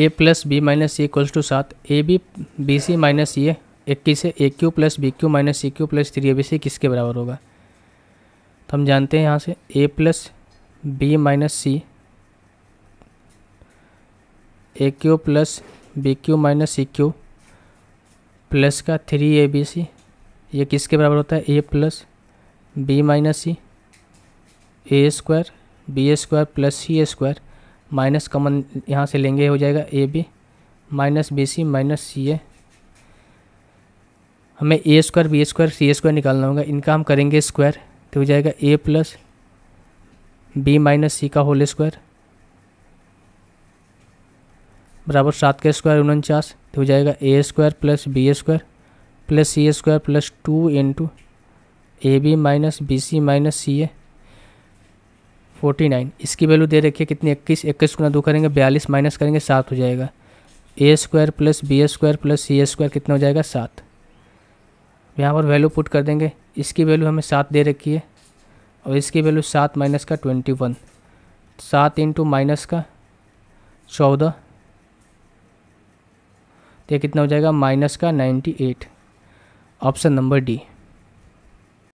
A plus B minus C equals to सात A B B C minus ये इक्कीस है A cube plus B cube minus C cube plus three A B C किसके बराबर होगा तो हम जानते हैं यहाँ से A plus B minus C A cube plus B cube minus C cube plus का थ्री ए बी सी ये किसके बराबर होता है A plus B minus C A square B square plus C square minus common यहाँ से लेंगे हो जाएगा A B minus B C minus C A हमें A square B square C square निकालना होगा इनका हम करेंगे स्क्वायर तो हो जाएगा A plus B minus C का होल स्क्वायर बराबर सात का स्क्वायर उनचास तो हो जाएगा A square plus B square plus C square plus two into A B minus B C minus C A forty nine इसकी वैल्यू दे रखी है कितनी इक्कीस इक्कीस गुना दो करेंगे बयालीस माइनस करेंगे सात हो जाएगा A square plus B square plus C square कितना हो जाएगा सात यहाँ पर वैल्यू पुट कर देंगे इसकी वैल्यू हमें सात दे रखी है और इसकी वैल्यू सात माइनस का ट्वेंटी वन सात इंटू माइनस का चौदह तो ये कितना हो जाएगा माइनस का ninety eight option number D